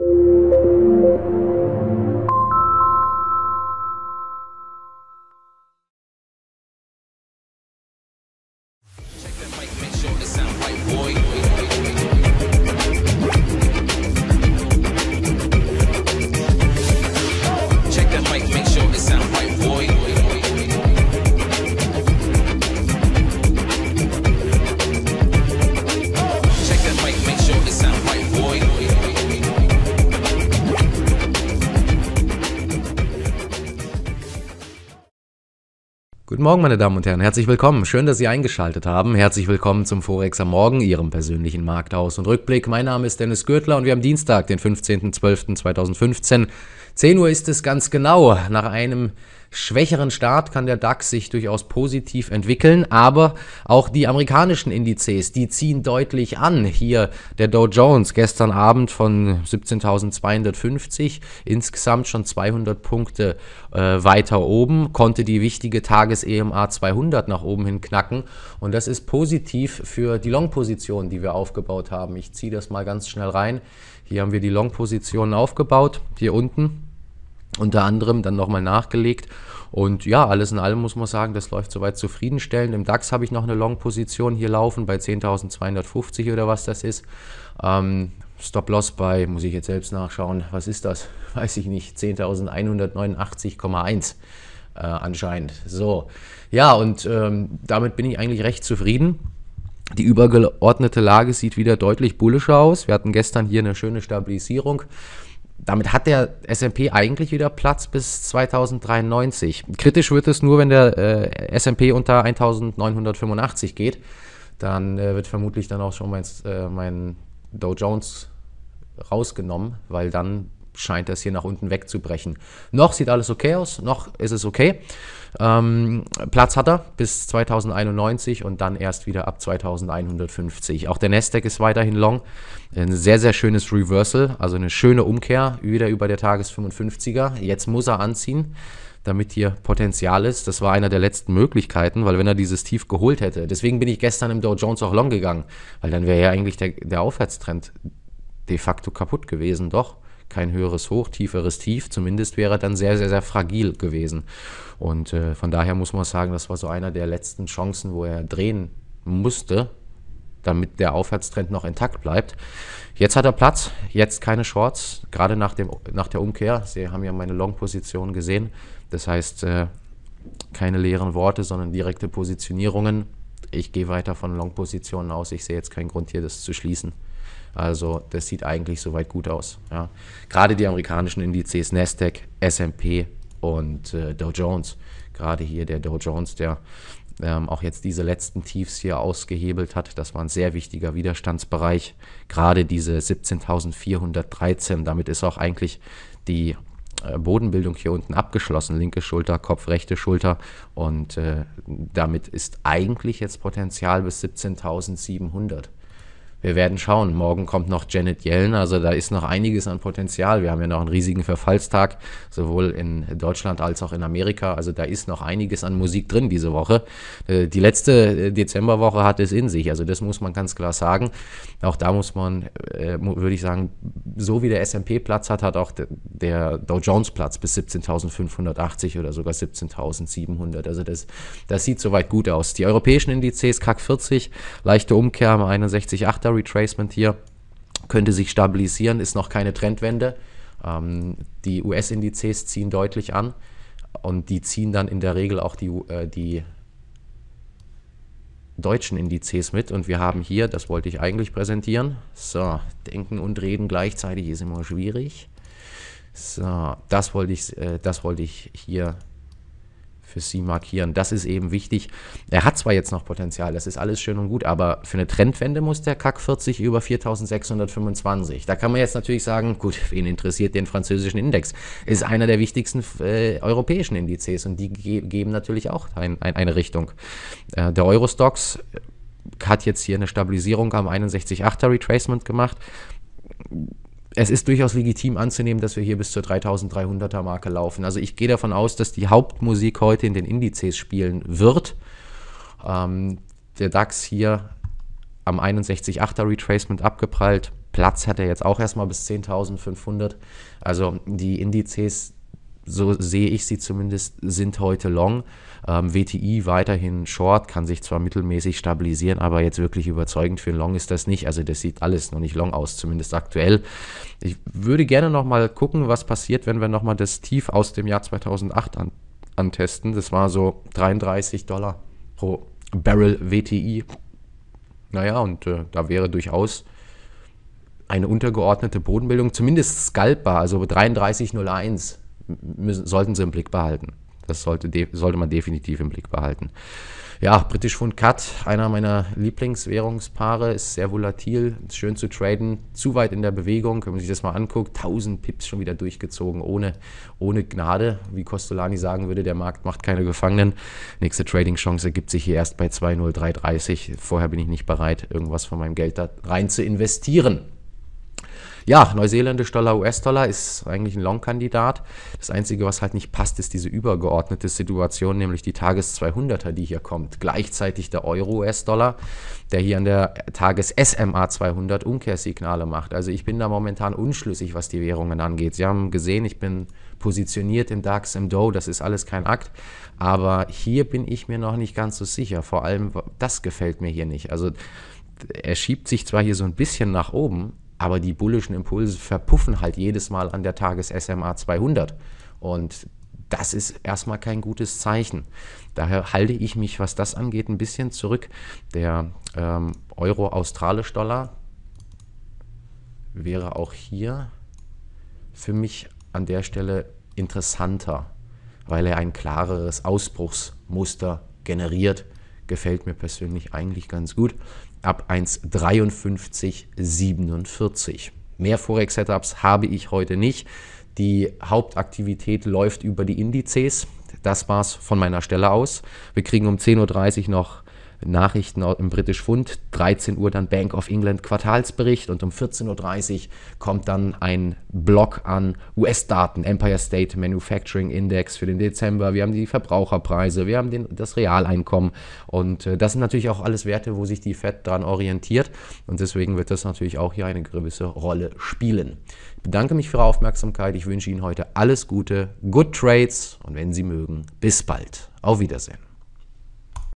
thank you Guten Morgen, meine Damen und Herren. Herzlich willkommen. Schön, dass Sie eingeschaltet haben. Herzlich willkommen zum Forex am Morgen, Ihrem persönlichen Markthaus und Rückblick. Mein Name ist Dennis Gürtler und wir haben Dienstag, den 15.12.2015. 10 Uhr ist es ganz genau. Nach einem schwächeren Start kann der DAX sich durchaus positiv entwickeln, aber auch die amerikanischen Indizes, die ziehen deutlich an. Hier der Dow Jones gestern Abend von 17.250 insgesamt schon 200 Punkte äh, weiter oben, konnte die wichtige Tages-EMA 200 nach oben hin knacken und das ist positiv für die Long-Position, die wir aufgebaut haben. Ich ziehe das mal ganz schnell rein. Hier haben wir die Long-Positionen aufgebaut, hier unten unter anderem dann nochmal nachgelegt. Und ja, alles in allem muss man sagen, das läuft soweit zufriedenstellend. Im DAX habe ich noch eine Long-Position hier laufen bei 10.250 oder was das ist. Ähm, Stop-Loss bei, muss ich jetzt selbst nachschauen, was ist das? Weiß ich nicht, 10.189,1 äh, anscheinend. So, ja, und ähm, damit bin ich eigentlich recht zufrieden. Die übergeordnete Lage sieht wieder deutlich bullischer aus. Wir hatten gestern hier eine schöne Stabilisierung damit hat der S&P eigentlich wieder Platz bis 2093. Kritisch wird es nur, wenn der äh, S&P unter 1985 geht. Dann äh, wird vermutlich dann auch schon mein, äh, mein Dow Jones rausgenommen, weil dann scheint das hier nach unten wegzubrechen. Noch sieht alles okay aus, noch ist es okay. Ähm, Platz hat er bis 2091 und dann erst wieder ab 2150. Auch der Nasdaq ist weiterhin long. Ein sehr, sehr schönes Reversal, also eine schöne Umkehr wieder über der Tages 55er. Jetzt muss er anziehen damit hier Potenzial ist. Das war einer der letzten Möglichkeiten, weil wenn er dieses Tief geholt hätte, deswegen bin ich gestern im Dow Jones auch long gegangen, weil dann wäre ja eigentlich der, der Aufwärtstrend de facto kaputt gewesen, doch kein höheres Hoch, tieferes Tief. Zumindest wäre dann sehr, sehr, sehr fragil gewesen. Und äh, von daher muss man sagen, das war so einer der letzten Chancen, wo er drehen musste, damit der Aufwärtstrend noch intakt bleibt. Jetzt hat er Platz, jetzt keine Shorts, gerade nach, dem, nach der Umkehr. Sie haben ja meine Long-Position gesehen. Das heißt, äh, keine leeren Worte, sondern direkte Positionierungen ich gehe weiter von Long-Positionen aus. Ich sehe jetzt keinen Grund hier, das zu schließen. Also das sieht eigentlich soweit gut aus. Ja. Gerade die amerikanischen Indizes Nasdaq, S&P und äh, Dow Jones. Gerade hier der Dow Jones, der ähm, auch jetzt diese letzten Tiefs hier ausgehebelt hat. Das war ein sehr wichtiger Widerstandsbereich. Gerade diese 17.413, damit ist auch eigentlich die äh, Bodenbildung hier unten abgeschlossen. Linke Schulter, Kopf, rechte Schulter. Und äh, damit ist eigentlich jetzt Potenzial bis 17.700 wir werden schauen. Morgen kommt noch Janet Yellen, also da ist noch einiges an Potenzial. Wir haben ja noch einen riesigen Verfallstag, sowohl in Deutschland als auch in Amerika. Also da ist noch einiges an Musik drin diese Woche. Äh, die letzte äh, Dezemberwoche hat es in sich, also das muss man ganz klar sagen. Auch da muss man, äh, würde ich sagen, so wie der S&P Platz hat, hat auch der Dow Jones Platz bis 17.580 oder sogar 17.700. Also das, das sieht soweit gut aus. Die europäischen Indizes, CAC 40, leichte Umkehr am 618 weiter. Retracement hier könnte sich stabilisieren, ist noch keine Trendwende. Ähm, die US-Indizes ziehen deutlich an und die ziehen dann in der Regel auch die, äh, die deutschen Indizes mit. Und wir haben hier, das wollte ich eigentlich präsentieren, so, denken und reden gleichzeitig ist immer schwierig. So, das wollte ich, äh, das wollte ich hier präsentieren für sie markieren. Das ist eben wichtig. Er hat zwar jetzt noch Potenzial, das ist alles schön und gut, aber für eine Trendwende muss der CAC 40 über 4625. Da kann man jetzt natürlich sagen, gut, wen interessiert den französischen Index? Ist einer der wichtigsten äh, europäischen Indizes und die ge geben natürlich auch ein, ein, eine Richtung. Äh, der Eurostox äh, hat jetzt hier eine Stabilisierung am 61,8er Retracement gemacht es ist durchaus legitim anzunehmen, dass wir hier bis zur 3300er Marke laufen. Also ich gehe davon aus, dass die Hauptmusik heute in den Indizes spielen wird. Ähm, der DAX hier am 61,8er Retracement abgeprallt. Platz hat er jetzt auch erstmal bis 10.500. Also die Indizes so sehe ich sie zumindest, sind heute long. Ähm, WTI weiterhin short, kann sich zwar mittelmäßig stabilisieren, aber jetzt wirklich überzeugend für long ist das nicht. Also das sieht alles noch nicht long aus, zumindest aktuell. Ich würde gerne nochmal gucken, was passiert, wenn wir nochmal das Tief aus dem Jahr 2008 an, antesten. Das war so 33 Dollar pro Barrel WTI. Naja, und äh, da wäre durchaus eine untergeordnete Bodenbildung, zumindest skalpbar, also 33,01 müssen, sollten sie im Blick behalten. Das sollte, sollte man definitiv im Blick behalten. Ja, British Fund Cut, einer meiner Lieblingswährungspaare, ist sehr volatil, ist schön zu traden, zu weit in der Bewegung, wenn man sich das mal anguckt, 1000 Pips schon wieder durchgezogen, ohne, ohne Gnade. Wie Costolani sagen würde, der Markt macht keine Gefangenen. Nächste Trading-Chance ergibt sich hier erst bei 2,0330. Vorher bin ich nicht bereit, irgendwas von meinem Geld da rein zu investieren. Ja, neuseeländisch Dollar, US-Dollar ist eigentlich ein Long-Kandidat. Das Einzige, was halt nicht passt, ist diese übergeordnete Situation, nämlich die Tages-200er, die hier kommt. Gleichzeitig der Euro-US-Dollar, der hier an der Tages-SMA 200 Umkehrsignale macht. Also ich bin da momentan unschlüssig, was die Währungen angeht. Sie haben gesehen, ich bin positioniert im DAX, im Dow, das ist alles kein Akt. Aber hier bin ich mir noch nicht ganz so sicher. Vor allem, das gefällt mir hier nicht. Also er schiebt sich zwar hier so ein bisschen nach oben, aber die bullischen Impulse verpuffen halt jedes Mal an der Tages-SMA 200. Und das ist erstmal kein gutes Zeichen. Daher halte ich mich, was das angeht, ein bisschen zurück. Der ähm, Euro australisch Dollar wäre auch hier für mich an der Stelle interessanter, weil er ein klareres Ausbruchsmuster generiert. Gefällt mir persönlich eigentlich ganz gut ab 1,5347. Mehr Forex-Setups habe ich heute nicht. Die Hauptaktivität läuft über die Indizes. Das war's von meiner Stelle aus. Wir kriegen um 10.30 Uhr noch Nachrichten im British Fund. 13 Uhr dann Bank of England Quartalsbericht und um 14.30 Uhr kommt dann ein Block an US-Daten, Empire State Manufacturing Index für den Dezember. Wir haben die Verbraucherpreise, wir haben den, das Realeinkommen und äh, das sind natürlich auch alles Werte, wo sich die Fed daran orientiert und deswegen wird das natürlich auch hier eine gewisse Rolle spielen. Ich bedanke mich für Ihre Aufmerksamkeit. Ich wünsche Ihnen heute alles Gute, Good Trades und wenn Sie mögen, bis bald. Auf Wiedersehen.